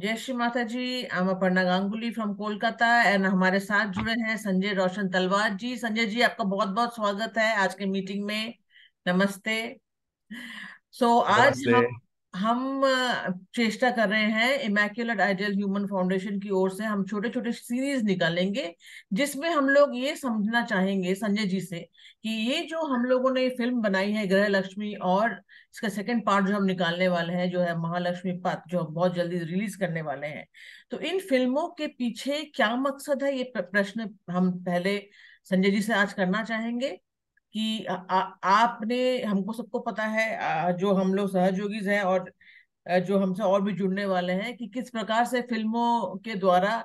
जय श्री माता जी हम Aparna Ganguly from Kolkata and हमारे साथ जुड़े हैं संजय रोशन तलवार जी संजय जी आपका बहुत बहुत स्वागत है आज के मीटिंग में नमस्ते सो so, आज हम हम चेष्टा कर रहे हैं इमेक्यूलेट आइडियल ह्यूमन फाउंडेशन की ओर से हम छोटे छोटे सीरीज निकालेंगे जिसमें हम लोग ये समझना चाहेंगे संजय जी से कि ये जो हम लोगों ने फिल्म बनाई है ग्रह लक्ष्मी और इसका सेकंड पार्ट जो हम निकालने वाले हैं जो है महालक्ष्मी पात्र जो हम बहुत जल्दी रिलीज करने वाले हैं तो इन फिल्मों के पीछे क्या मकसद है ये प्रश्न हम पहले संजय जी से आज करना चाहेंगे कि आ, आ, आपने हमको सबको पता है जो हम लोग सहयोगीज हैं और जो हमसे और भी जुड़ने वाले हैं कि किस प्रकार से फिल्मों के द्वारा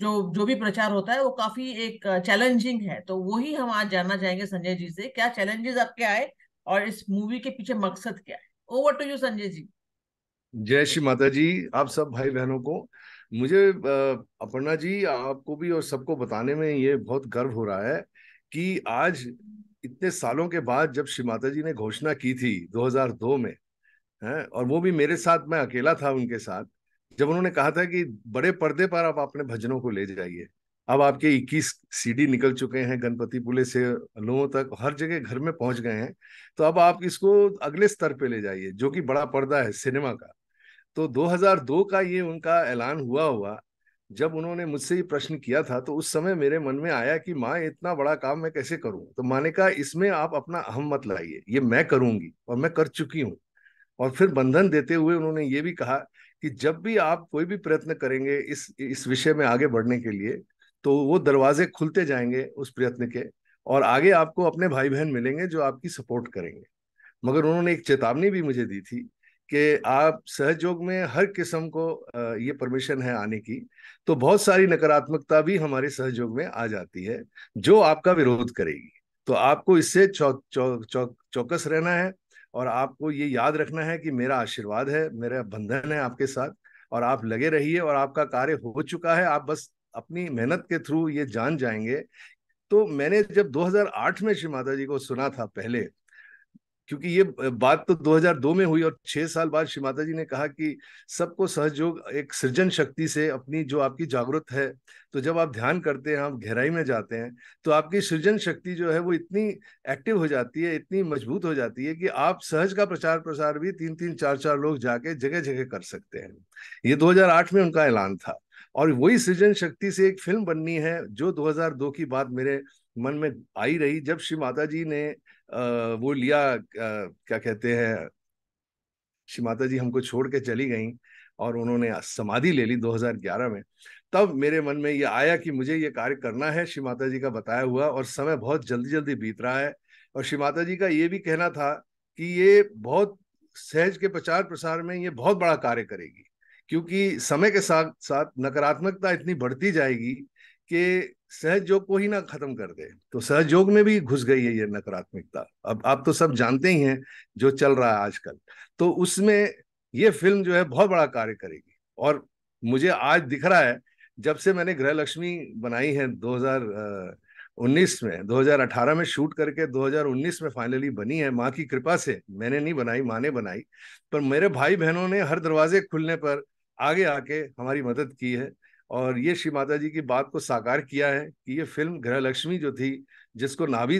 जो जो भी प्रचार होता है वो काफी एक चैलेंजिंग है तो वही हम आज जानना चाहेंगे संजय जी से क्या चैलेंजेस आपके आए और इस मूवी के पीछे मकसद क्या है over to you Sanjay ji जय श्री माता जी आप सब भाई बहनों को मुझे अपर्णा जी आपको भी और सबको बताने में ये बहुत गर्व हो रहा है कि आज इतने सालों के बाद जब श्री माता जी ने घोषणा की थी 2002 में है और वो भी मेरे साथ मैं अकेला था उनके साथ जब उन्होंने कहा था कि बड़े पर्दे पर आप अपने भजनों को ले जाइए अब आपके 21 सीडी निकल चुके हैं गणपति पुले से लोगों तक हर जगह घर में पहुंच गए हैं तो अब आप इसको अगले स्तर पे ले जाइए जो कि बड़ा पर्दा है सिनेमा का तो 2002 का ये उनका ऐलान हुआ हुआ जब उन्होंने मुझसे ये प्रश्न किया था तो उस समय मेरे मन में आया कि माँ इतना बड़ा काम मैं कैसे करूं तो माँ ने कहा इसमें आप अपना अहम मत लाइए ये मैं करूंगी और मैं कर चुकी हूँ और फिर बंधन देते हुए उन्होंने ये भी कहा कि जब भी आप कोई भी प्रयत्न करेंगे इस इस विषय में आगे बढ़ने के लिए तो वो दरवाजे खुलते जाएंगे उस प्रयत्न के और आगे आपको अपने भाई बहन मिलेंगे जो आपकी सपोर्ट करेंगे मगर उन्होंने एक चेतावनी भी मुझे दी थी कि आप सहयोग में हर किस्म को ये परमिशन है आने की तो बहुत सारी नकारात्मकता भी हमारे सहयोग में आ जाती है जो आपका विरोध करेगी तो आपको इससे चौ, चौ, चौ, चौकस रहना है और आपको ये याद रखना है कि मेरा आशीर्वाद है मेरा बंधन है आपके साथ और आप लगे रहिए और आपका कार्य हो चुका है आप बस अपनी मेहनत के थ्रू ये जान जाएंगे तो मैंने जब 2008 में श्री माता जी को सुना था पहले क्योंकि ये बात तो 2002 में हुई और छह साल बाद श्री माता जी ने कहा कि सबको सहयोग एक सृजन शक्ति से अपनी जो आपकी जागृत है तो जब आप ध्यान करते हैं आप गहराई में जाते हैं तो आपकी सृजन शक्ति जो है वो इतनी एक्टिव हो जाती है इतनी मजबूत हो जाती है कि आप सहज का प्रचार प्रसार भी तीन तीन चार चार लोग जाके जगह जगह कर सकते हैं ये 2008 में उनका ऐलान था और वही सृजन शक्ति से एक फिल्म बननी है जो 2002 की बात मेरे मन में आई रही जब श्री माता जी ने वो लिया क्या कहते हैं श्री माता जी हमको छोड़ के चली गई और उन्होंने समाधि ले ली 2011 में तब मेरे मन में ये आया कि मुझे ये कार्य करना है श्री माता जी का बताया हुआ और समय बहुत जल्दी जल्दी बीत रहा है और श्री माता जी का ये भी कहना था कि ये बहुत सहज के प्रचार प्रसार में ये बहुत बड़ा कार्य करेगी क्योंकि समय के साथ साथ नकारात्मकता इतनी बढ़ती जाएगी कि सहज योग को ही ना खत्म कर दे तो योग में भी घुस गई है ये नकारात्मकता अब आप तो सब जानते ही हैं जो चल रहा है आजकल तो उसमें ये फिल्म जो है बहुत बड़ा कार्य करेगी और मुझे आज दिख रहा है जब से मैंने गृह लक्ष्मी बनाई है 2019 में 2018 में शूट करके 2019 में फाइनली बनी है माँ की कृपा से मैंने नहीं बनाई माँ ने बनाई पर मेरे भाई बहनों ने हर दरवाजे खुलने पर आगे आके हमारी मदद की है और ये श्री माता जी की बात को साकार किया है कि ये फिल्म गृहलक्ष्मी जो थी जिसको नाभी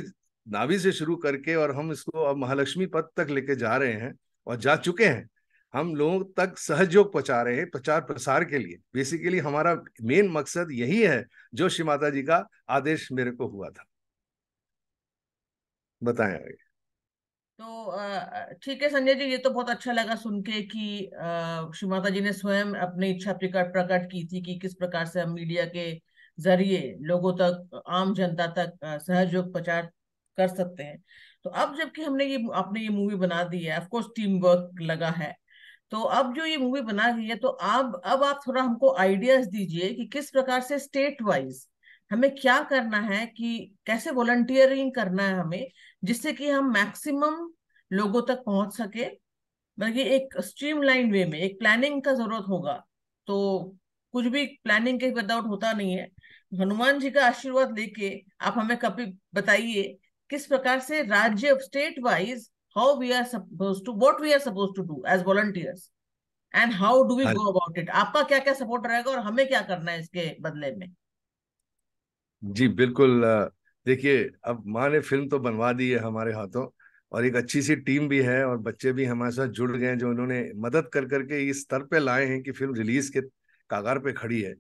नाभि से शुरू करके और हम इसको अब महालक्ष्मी पद तक लेके जा रहे हैं और जा चुके हैं हम लोगों तक सहयोग पहुंचा रहे हैं प्रचार प्रसार के लिए बेसिकली हमारा मेन मकसद यही है जो श्री माता जी का आदेश मेरे को हुआ था बताए आगे तो ठीक है संजय जी ये तो बहुत अच्छा लगा सुन के कि श्री माता जी ने स्वयं अपनी इच्छा प्रकट की थी कि किस प्रकार से हम मीडिया के जरिए लोगों तक आम जनता तक सहयोग प्रचार कर सकते हैं तो अब जबकि हमने ये आपने ये मूवी बना दी है ऑफकोर्स टीम वर्क लगा है तो अब जो ये मूवी बना गई है तो आप अब आप थोड़ा हमको आइडियाज दीजिए कि किस प्रकार से स्टेट वाइज हमें क्या करना है कि कैसे वॉलंटियरिंग करना है हमें जिससे कि हम मैक्सिमम लोगों तक पहुंच सके बल्कि मतलब एक स्ट्रीमलाइन वे में एक प्लानिंग का जरूरत होगा तो कुछ भी प्लानिंग के विदाउट होता नहीं है हनुमान जी का आशीर्वाद लेके आप हमें कभी बताइए किस प्रकार से राज्य state wise how we are suppose to what we are suppose to do as volunteers and how do we go about it आपका क्या क्या सपोर्ट रहेगा और हमें क्या करना है इसके बदले में जी बिल्कुल देखिए अब माँ ने फिल्म तो बनवा दी है हमारे हाथों और एक अच्छी सी टीम भी है और बच्चे भी हमारे साथ जुड़ गए हैं जो उन्होंने मदद कर करके इस स्तर पे लाए हैं कि फिल्म रिलीज के कागार पे खड़ी है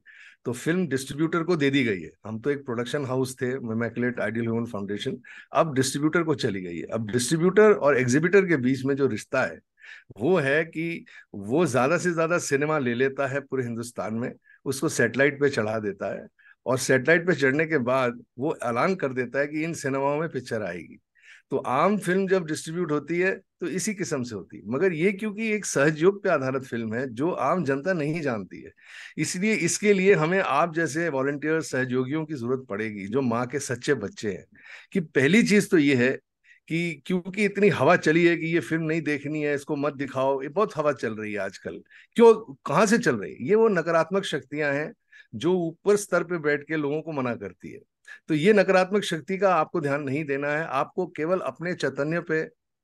तो फिल्म डिस्ट्रीब्यूटर को दे दी गई है हम तो एक प्रोडक्शन हाउस थे मेमेकुलेट आइडियल ह्यूमन फाउंडेशन अब डिस्ट्रीब्यूटर को चली गई है अब डिस्ट्रीब्यूटर और एग्जीब्यूटर के बीच में जो रिश्ता है वो है कि वो ज्यादा से ज्यादा सिनेमा ले लेता है पूरे हिंदुस्तान में उसको सेटेलाइट पे चढ़ा देता है और सेटेलाइट पे चढ़ने के बाद वो ऐलान कर देता है कि इन सिनेमाओं में पिक्चर आएगी तो आम फिल्म जब डिस्ट्रीब्यूट होती है तो इसी किस्म से होती है मगर ये क्योंकि एक सहयोग पे आधारित फिल्म है जो आम जनता नहीं जानती है इसलिए इसके लिए हमें आप जैसे वॉलंटियर सहयोगियों की जरूरत पड़ेगी जो माँ के सच्चे बच्चे हैं कि पहली चीज तो ये है कि क्योंकि इतनी हवा चली है कि ये फिल्म नहीं देखनी है इसको मत दिखाओ ये बहुत हवा चल रही है आजकल क्यों कहाँ से चल रही है ये वो नकारात्मक शक्तियां हैं जो ऊपर स्तर पे बैठ के लोगों को मना करती है तो ये नकारात्मक शक्ति का आपको ध्यान नहीं देना है आपको केवल अपने चैतन्य पे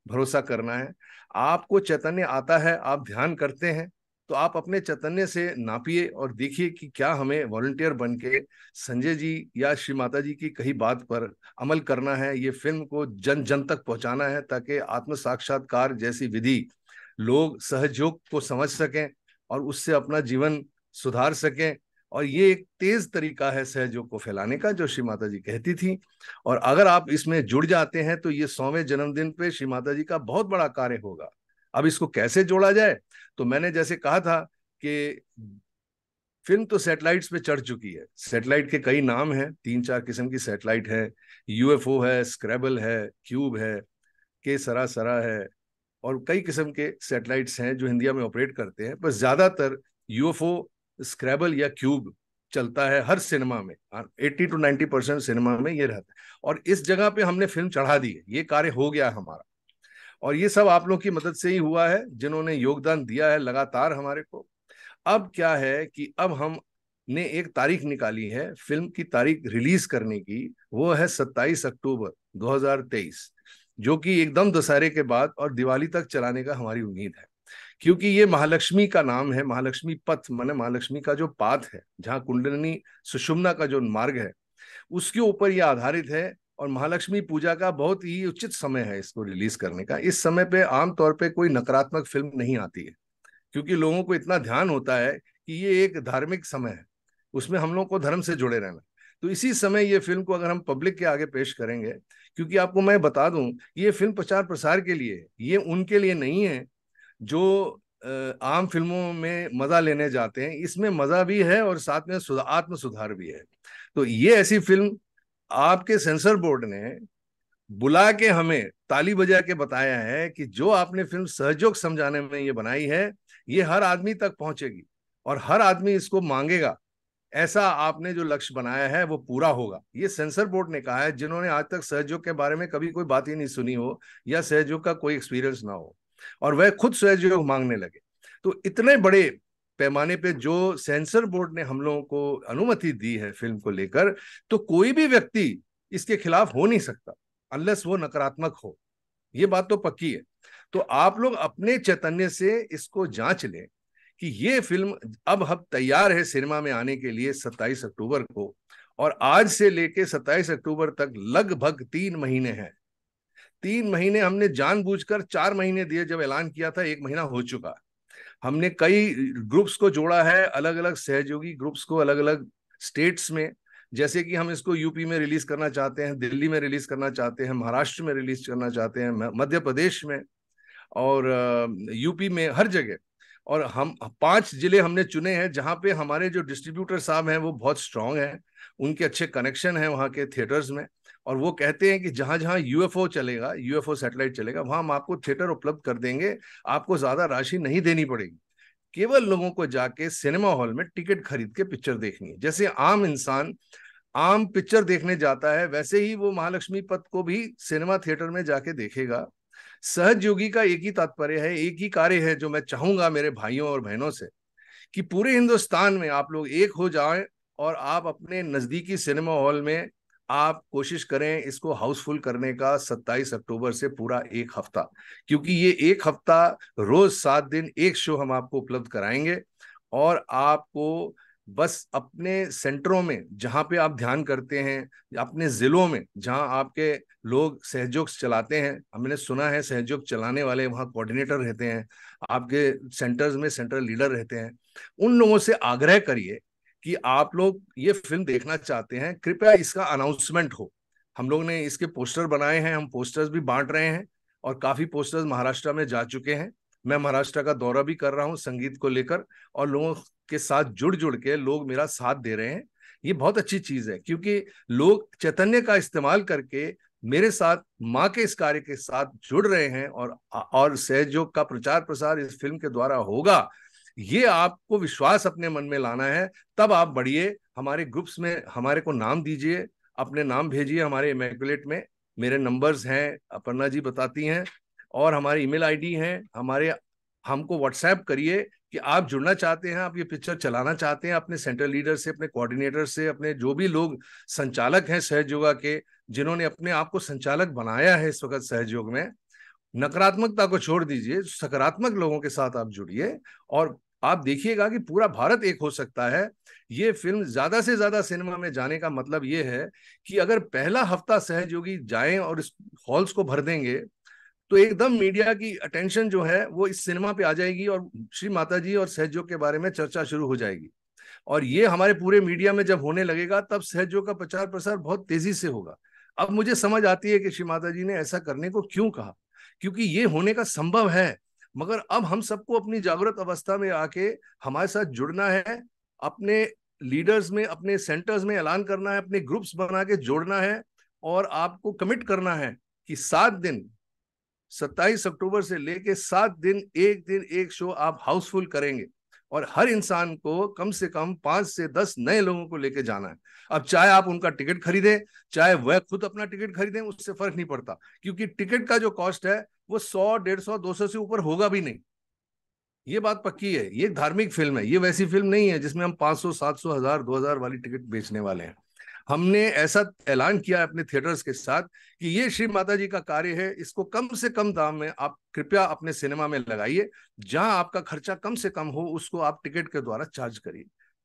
भरोसा करना है आपको चैतन्य आता है आप ध्यान करते हैं तो आप अपने चैतन्य से नापिए और देखिए कि क्या हमें वॉलंटियर बन के संजय जी या श्री माता जी की कही बात पर अमल करना है ये फिल्म को जन जन तक पहुंचाना है ताकि आत्म साक्षात्कार जैसी विधि लोग सहयोग को समझ सकें और उससे अपना जीवन सुधार सकें और ये एक तेज तरीका है सहयोग को फैलाने का जो श्री माता जी कहती थी और अगर आप इसमें जुड़ जाते हैं तो ये सौवें जन्मदिन पे श्री माता जी का बहुत बड़ा कार्य होगा अब इसको कैसे जोड़ा जाए तो मैंने जैसे कहा था कि फिल्म तो सैटेलाइट्स पे चढ़ चुकी है सैटेलाइट के कई नाम हैं तीन चार किस्म की सैटेलाइट है यूएफओ है स्क्रैबल है क्यूब है के सरा सरा है और कई किस्म के सैटेलाइट्स हैं जो इंडिया में ऑपरेट करते हैं पर ज्यादातर यूएफओ स्क्रैबल या क्यूब चलता है हर सिनेमा में eighty to ninety percent cinema में ये रहता है और इस जगह पे हमने फिल्म चढ़ा दी है ये कार्य हो गया हमारा और ये सब आप लोग की मदद से ही हुआ है जिन्होंने योगदान दिया है लगातार हमारे को अब क्या है कि अब हम ने एक तारीख निकाली है फिल्म की तारीख रिलीज करने की वो है सत्ताईस अक्टूबर 2023 जो कि एकदम दशहरे के बाद और दिवाली तक चलाने का हमारी उम्मीद है क्योंकि ये महालक्ष्मी का नाम है महालक्ष्मी पथ माने महालक्ष्मी का जो पाथ है जहाँ कुंडलिनी सुषुम्ना का जो मार्ग है उसके ऊपर ये आधारित है और महालक्ष्मी पूजा का बहुत ही उचित समय है इसको रिलीज करने का इस समय पे आमतौर पे कोई नकारात्मक फिल्म नहीं आती है क्योंकि लोगों को इतना ध्यान होता है कि ये एक धार्मिक समय है उसमें हम लोग को धर्म से जुड़े रहना तो इसी समय ये फिल्म को अगर हम पब्लिक के आगे पेश करेंगे क्योंकि आपको मैं बता दूं ये फिल्म प्रचार प्रसार के लिए ये उनके लिए नहीं है जो आम फिल्मों में मजा लेने जाते हैं इसमें मजा भी है और साथ में सुधा, आत्म सुधार भी है तो ये ऐसी फिल्म आपके सेंसर बोर्ड ने बुला के हमें ताली बजा के बताया है कि जो आपने फिल्म सहयोग समझाने में ये बनाई है ये हर आदमी तक पहुंचेगी और हर आदमी इसको मांगेगा ऐसा आपने जो लक्ष्य बनाया है वो पूरा होगा ये सेंसर बोर्ड ने कहा है जिन्होंने आज तक सहयोग के बारे में कभी कोई बात ही नहीं सुनी हो या सहयोग का कोई एक्सपीरियंस ना हो और वह खुद सहयोग मांगने लगे तो इतने बड़े पैमाने पे जो सेंसर बोर्ड ने हम लोगों को अनुमति दी है फिल्म को लेकर तो कोई भी व्यक्ति इसके खिलाफ हो नहीं सकता अनलेस वो नकारात्मक हो ये बात तो पक्की है तो आप लोग अपने चैतन्य से इसको जांच लें कि ये फिल्म अब हम तैयार है सिनेमा में आने के लिए 27 अक्टूबर को और आज से लेके 27 अक्टूबर तक लगभग तीन महीने हैं तीन महीने हमने जानबूझकर चार महीने दिए जब ऐलान किया था एक महीना हो चुका हमने कई ग्रुप्स को जोड़ा है अलग अलग सहयोगी ग्रुप्स को अलग अलग स्टेट्स में जैसे कि हम इसको यूपी में रिलीज करना चाहते हैं दिल्ली में रिलीज करना चाहते हैं महाराष्ट्र में रिलीज करना चाहते हैं मध्य प्रदेश में और यूपी में हर जगह और हम पांच जिले हमने चुने हैं जहाँ पे हमारे जो डिस्ट्रीब्यूटर साहब हैं वो बहुत स्ट्रांग हैं उनके अच्छे कनेक्शन हैं वहाँ के थिएटर्स में और वो कहते हैं कि जहां जहां यूएफओ चलेगा यूएफओ सैटेलाइट चलेगा वहां हम आपको थिएटर उपलब्ध कर देंगे आपको ज्यादा राशि नहीं देनी पड़ेगी केवल लोगों को जाके सिनेमा हॉल में टिकट खरीद के पिक्चर देखनी है जैसे आम इंसान आम पिक्चर देखने जाता है वैसे ही वो महालक्ष्मी पथ को भी सिनेमा थिएटर में जाके देखेगा सहज योगी का एक ही तात्पर्य है एक ही कार्य है जो मैं चाहूंगा मेरे भाइयों और बहनों से कि पूरे हिंदुस्तान में आप लोग एक हो जाएं और आप अपने नजदीकी सिनेमा हॉल में आप कोशिश करें इसको हाउसफुल करने का 27 अक्टूबर से पूरा एक हफ्ता क्योंकि ये एक हफ्ता रोज सात दिन एक शो हम आपको उपलब्ध कराएंगे और आपको बस अपने सेंटरों में जहां पे आप ध्यान करते हैं अपने ज़िलों में जहां आपके लोग सहयोग चलाते हैं हमने सुना है सहयोग चलाने वाले वहाँ कोऑर्डिनेटर रहते हैं आपके सेंटर्स में सेंट्रल लीडर रहते हैं उन लोगों से आग्रह करिए कि आप लोग ये फिल्म देखना चाहते हैं कृपया इसका अनाउंसमेंट हो हम लोग ने इसके पोस्टर बनाए हैं हम पोस्टर्स भी बांट रहे हैं और काफ़ी पोस्टर्स महाराष्ट्र में जा चुके हैं मैं महाराष्ट्र का दौरा भी कर रहा हूँ संगीत को लेकर और लोगों के साथ जुड़ जुड़ के लोग मेरा साथ दे रहे हैं ये बहुत अच्छी चीज़ है क्योंकि लोग चैतन्य का इस्तेमाल करके मेरे साथ माँ के इस कार्य के साथ जुड़ रहे हैं और और सहयोग का प्रचार प्रसार इस फिल्म के द्वारा होगा ये आपको विश्वास अपने मन में लाना है तब आप बढ़िए हमारे ग्रुप्स में हमारे को नाम दीजिए अपने नाम भेजिए हमारे इमेकुलेट में मेरे नंबर्स हैं अपर्णा जी बताती हैं और हमारे ईमेल आईडी हैं हमारे हमको व्हाट्सएप करिए कि आप जुड़ना चाहते हैं आप ये पिक्चर चलाना चाहते हैं अपने सेंट्रल लीडर से अपने कोऑर्डिनेटर से अपने जो भी लोग संचालक हैं सहज योगा के जिन्होंने अपने आप को संचालक बनाया है इस वक्त सहयोग में नकारात्मकता को छोड़ दीजिए सकारात्मक लोगों के साथ आप जुड़िए और आप देखिएगा कि पूरा भारत एक हो सकता है ये फिल्म ज्यादा से ज्यादा सिनेमा में जाने का मतलब ये है कि अगर पहला हफ्ता सहयोगी जाएं और इस हॉल्स को भर देंगे तो एकदम मीडिया की अटेंशन जो है वो इस सिनेमा पे आ जाएगी और श्री माता जी और सहयोग के बारे में चर्चा शुरू हो जाएगी और ये हमारे पूरे मीडिया में जब होने लगेगा तब सहयोग का प्रचार प्रसार बहुत तेजी से होगा अब मुझे समझ आती है कि श्री माता जी ने ऐसा करने को क्यों कहा क्योंकि ये होने का संभव है मगर अब हम सबको अपनी जागृत अवस्था में आके हमारे साथ जुड़ना है अपने लीडर्स में अपने सेंटर्स में ऐलान करना है अपने ग्रुप्स बना के जोड़ना है और आपको कमिट करना है कि सात दिन सत्ताईस अक्टूबर से लेके सात दिन एक दिन एक शो आप हाउसफुल करेंगे और हर इंसान को कम से कम पांच से दस नए लोगों को लेके जाना है अब चाहे आप उनका टिकट खरीदें चाहे वह खुद अपना टिकट खरीदें उससे फर्क नहीं पड़ता क्योंकि टिकट का जो कॉस्ट है वो सौ डेढ़ सौ दो सौ से ऊपर होगा भी नहीं ये बात पक्की है ये धार्मिक फिल्म है ये वैसी फिल्म नहीं है जिसमें हम पांच सौ सात सौ हजार दो हजार वाली टिकट बेचने वाले हैं हमने ऐसा ऐलान किया है अपने थिएटर्स के साथ कि ये श्री माता जी का कार्य है इसको कम से कम दाम में आप कृपया अपने सिनेमा में लगाइए जहां आपका खर्चा कम से कम हो उसको आप टिकट के द्वारा चार्ज करिए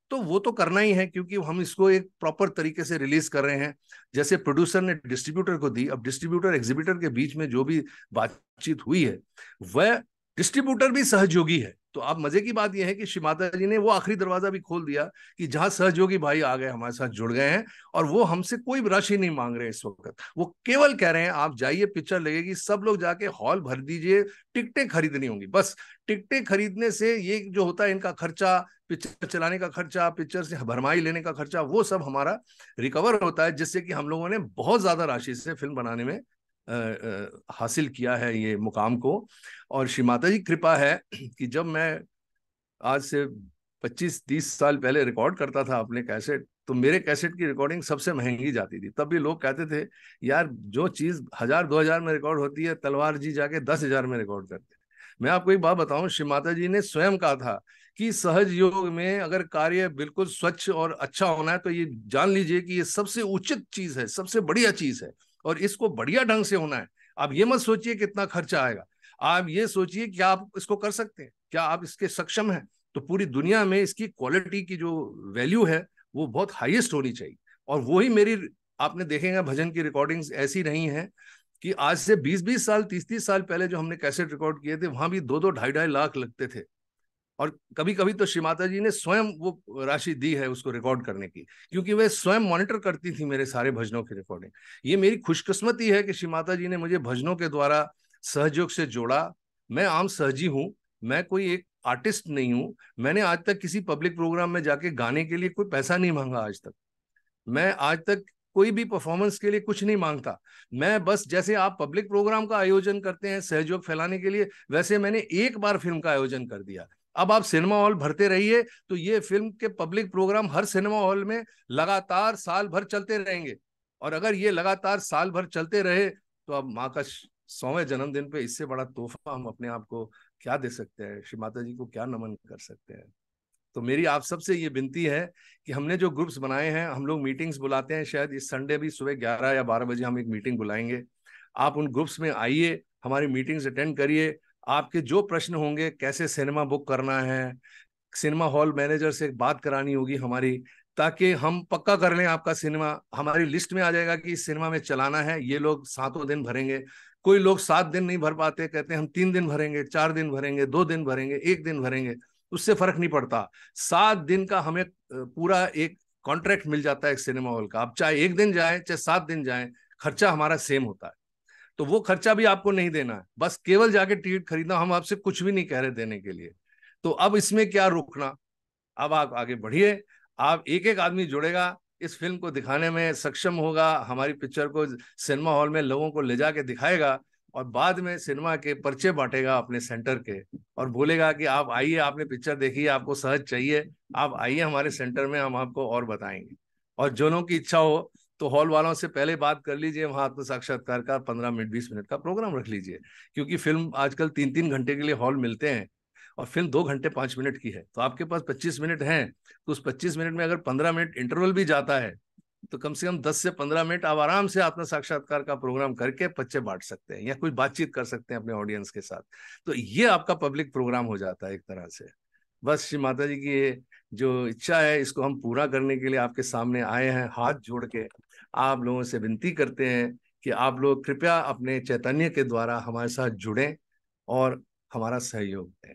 तो वो तो करना ही है क्योंकि हम इसको एक प्रॉपर तरीके से रिलीज कर रहे हैं जैसे प्रोड्यूसर ने डिस्ट्रीब्यूटर को दी अब डिस्ट्रीब्यूटर एग्जीबिटर के बीच में जो भी बातचीत हुई है वह डिस्ट्रीब्यूटर भी सहयोगी है तो आप मजे की बात यह है कि श्री माता जी ने वो आखिरी दरवाजा भी खोल दिया कि जहां सहयोगी भाई आ गए हमारे साथ जुड़ गए हैं और वो हमसे कोई राशि नहीं मांग रहे इस वक्त वो केवल कह रहे हैं आप जाइए पिक्चर लगेगी सब लोग जाके हॉल भर दीजिए टिकटें खरीदनी होंगी बस टिकटें खरीदने से ये जो होता है इनका खर्चा पिक्चर चलाने का खर्चा पिक्चर से भरमाई लेने का खर्चा वो सब हमारा रिकवर होता है जिससे कि हम लोगों ने बहुत ज्यादा राशि से फिल्म बनाने में हासिल किया है ये मुकाम को और श्री माता जी कृपा है कि जब मैं आज से 25-30 साल पहले रिकॉर्ड करता था अपने कैसेट तो मेरे कैसेट की रिकॉर्डिंग सबसे महंगी जाती थी तब भी लोग कहते थे यार जो चीज़ हजार दो हजार में रिकॉर्ड होती है तलवार जी जाके दस हजार में रिकॉर्ड करते मैं आपको एक बात बताऊं श्री माता जी ने स्वयं कहा था कि सहज योग में अगर कार्य बिल्कुल स्वच्छ और अच्छा होना है तो ये जान लीजिए कि ये सबसे उचित चीज है सबसे बढ़िया चीज है और इसको बढ़िया ढंग से होना है आप ये मत सोचिए कितना खर्चा आएगा आप ये सोचिए कि आप इसको कर सकते हैं क्या आप इसके सक्षम हैं तो पूरी दुनिया में इसकी क्वालिटी की जो वैल्यू है वो बहुत हाईएस्ट होनी चाहिए और वही मेरी आपने देखेंगे भजन की रिकॉर्डिंग्स ऐसी नहीं है कि आज से 20-20 साल 30-30 साल पहले जो हमने कैसेट रिकॉर्ड किए थे वहां भी दो दो ढाई ढाई लाख लगते थे और कभी कभी तो श्री माता जी ने स्वयं वो राशि दी है उसको रिकॉर्ड करने की क्योंकि वह स्वयं मॉनिटर करती थी मेरे सारे भजनों की रिकॉर्डिंग ये मेरी खुशकिस्मती है कि श्री माता जी ने मुझे भजनों के द्वारा सहयोग से जोड़ा मैं आम सहजी हूं मैं कोई एक आर्टिस्ट नहीं हूं मैंने आज तक किसी पब्लिक प्रोग्राम में जाके गाने के लिए कोई पैसा नहीं मांगा आज तक मैं आज तक कोई भी परफॉर्मेंस के लिए कुछ नहीं मांगता मैं बस जैसे आप पब्लिक प्रोग्राम का आयोजन करते हैं सहयोग फैलाने के लिए वैसे मैंने एक बार फिल्म का आयोजन कर दिया अब आप सिनेमा हॉल भरते रहिए तो ये फिल्म के पब्लिक प्रोग्राम हर सिनेमा हॉल में लगातार साल भर चलते रहेंगे और अगर ये लगातार साल भर चलते रहे तो अब माँ का सौवें जन्मदिन पे इससे बड़ा तोहफा हम अपने आप को क्या दे सकते हैं श्री माता जी को क्या नमन कर सकते हैं तो मेरी आप सबसे ये विनती है कि हमने जो ग्रुप्स बनाए हैं हम लोग मीटिंग्स बुलाते हैं शायद इस संडे भी सुबह ग्यारह या बारह बजे हम एक मीटिंग बुलाएंगे आप उन ग्रुप्स में आइए हमारी मीटिंग्स अटेंड करिए आपके जो प्रश्न होंगे कैसे सिनेमा बुक करना है सिनेमा हॉल मैनेजर से बात करानी होगी हमारी ताकि हम पक्का कर लें आपका सिनेमा हमारी लिस्ट में आ जाएगा कि इस सिनेमा में चलाना है ये लोग सातों दिन भरेंगे कोई लोग सात दिन नहीं भर पाते कहते हैं हम तीन दिन भरेंगे चार दिन भरेंगे दो दिन भरेंगे एक दिन भरेंगे उससे फर्क नहीं पड़ता सात दिन का हमें पूरा एक कॉन्ट्रैक्ट मिल जाता है एक सिनेमा हॉल का आप चाहे एक दिन जाए चाहे सात दिन जाए खर्चा हमारा सेम होता है तो वो खर्चा भी आपको नहीं देना है बस केवल जाके टिकट खरीदना हम आपसे कुछ भी नहीं कह रहे देने के लिए तो अब इसमें क्या रोकना अब आप आगे बढ़िए आप एक एक आदमी जुड़ेगा इस फिल्म को दिखाने में सक्षम होगा हमारी पिक्चर को सिनेमा हॉल में लोगों को ले जाके दिखाएगा और बाद में सिनेमा के पर्चे बांटेगा अपने सेंटर के और बोलेगा कि आप आइए आपने पिक्चर देखी आपको सहज चाहिए आप आइए हमारे सेंटर में हम आपको और बताएंगे और जो लोगों की इच्छा हो तो हॉल वालों से पहले बात कर लीजिए वहां आत्म साक्षात्कार का पंद्रह मिनट बीस मिनट का प्रोग्राम रख लीजिए क्योंकि फिल्म आजकल तीन तीन घंटे के लिए हॉल मिलते हैं और फिल्म दो घंटे पाँच मिनट की है तो आपके पास पच्चीस मिनट हैं तो उस पच्चीस मिनट में अगर पंद्रह मिनट इंटरवल भी जाता है तो कम से कम दस से पंद्रह मिनट आप आराम से आत्म साक्षात्कार का प्रोग्राम करके बच्चे बांट सकते हैं या कुछ बातचीत कर सकते हैं अपने ऑडियंस के साथ तो ये आपका पब्लिक प्रोग्राम हो जाता है एक तरह से बस श्री माता जी की ये जो इच्छा है इसको हम पूरा करने के लिए आपके सामने आए हैं हाथ जोड़ के आप लोगों से विनती करते हैं कि आप लोग कृपया अपने चैतन्य के द्वारा हमारे साथ जुड़ें और हमारा सहयोग दें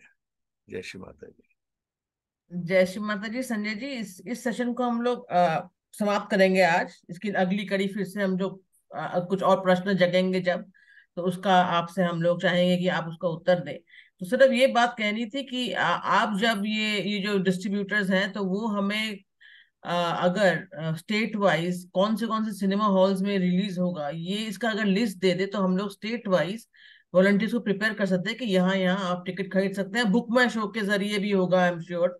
जय श्री माता जी जय श्री माता जी संजय जी इस इस सेशन को हम लोग समाप्त करेंगे आज इसकी अगली कड़ी फिर से हम जो आ, कुछ और प्रश्न जगेंगे जब तो उसका आपसे हम लोग चाहेंगे कि आप उसका उत्तर दें तो सिर्फ ये बात कहनी थी कि आ, आप जब ये ये जो डिस्ट्रीब्यूटर्स हैं तो वो हमें आ, अगर स्टेट वाइज कौन से कौन से सिनेमा हॉल्स में रिलीज होगा ये इसका अगर लिस्ट दे दे तो हम लोग स्टेट वाइज वॉलंटियर्स को प्रिपेयर कर सकते हैं कि यहाँ यहाँ आप टिकट खरीद सकते हैं बुक माई शो के जरिए भी होगा आई एम श्योर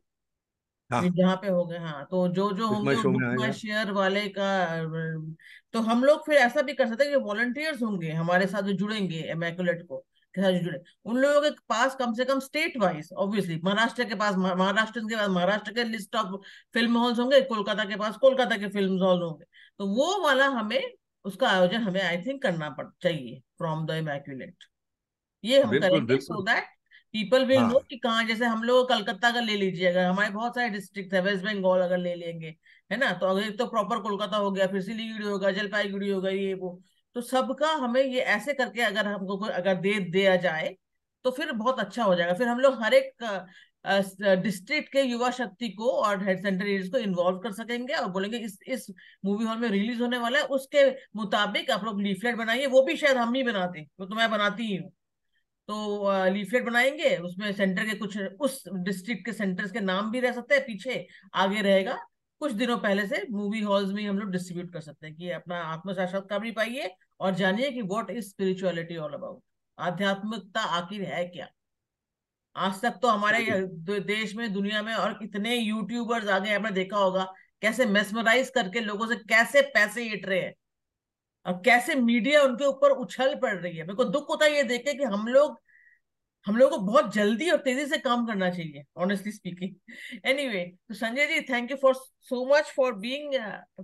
जहाँ पे हो गए हाँ तो जो जो होंगे बुक माई शेयर वाले का तो हम लोग फिर ऐसा भी कर सकते हैं कि वॉलंटियर्स होंगे हमारे साथ जो जुड़ेंगे इमेकुलेट को जुड़े उन लोगों के पास कम से कम स्टेट वाइज ऑब्वियसली महाराष्ट्र के पास महाराष्ट्र के पास महाराष्ट्र के लिस्ट ऑफ फिल्म हॉल्स होंगे कोलकाता के पास कोलकाता के फिल्म हॉल होंगे तो वो वाला हमें उसका आयोजन हमें आई थिंक करना पड़ चाहिए फ्रॉम द इमेक्यूलेट ये हम करेंगे so that people will know कि कहाँ जैसे हम लोग कलकत्ता का ले लीजिए अगर हमारे बहुत सारे डिस्ट्रिक्ट है वेस्ट बंगाल अगर ले लेंगे है ना तो अगर एक तो प्रॉपर कोलकाता हो गया फिर सिलीगुड़ी होगा जलपाईगुड़ी होगा ये वो तो सबका हमें ये ऐसे करके अगर हमको कोई अगर दे दिया जाए तो फिर बहुत अच्छा हो जाएगा फिर हम लोग हर एक डिस्ट्रिक्ट के युवा शक्ति को और हेड सेंटर को इन्वॉल्व कर सकेंगे और बोलेंगे इस इस मूवी हॉल में रिलीज होने वाला है उसके मुताबिक आप लोग लीफलेट बनाइए वो भी शायद हम ही बनाते वो तो मैं बनाती ही हूँ तो लीफलेट बनाएंगे उसमें सेंटर के कुछ उस डिस्ट्रिक्ट के सेंटर्स के नाम भी रह सकते हैं पीछे आगे रहेगा कुछ दिनों पहले से मूवी हॉल्स में हम लोग डिस्ट्रीब्यूट कर सकते हैं कि अपना आत्मसाक्षात का भी पाइए और जानिए कि what is spirituality all about आध्यात्मिकता आखिर है क्या आज तक तो हमारे देश में दुनिया में और कितने यूट्यूबर्स आ गए आपने देखा होगा कैसे मेसमराइज करके लोगों से कैसे पैसे इट रहे हैं कैसे मीडिया उनके ऊपर उछल पड़ रही है मेरे को दुख होता है ये देखे कि हम लोग हम लोगों को बहुत जल्दी और तेजी से काम करना चाहिए ऑनेस्टली स्पीकिंग एनीवे तो Sanjay ji thank you for so much for being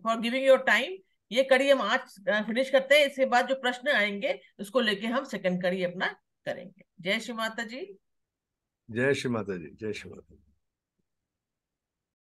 for giving your time ये कड़ी हम आज फिनिश uh, करते हैं इसके बाद जो प्रश्न आएंगे उसको लेके हम सेकंड कड़ी अपना करेंगे जय श्री माता जी जय श्री माता जी जय श्री माता जी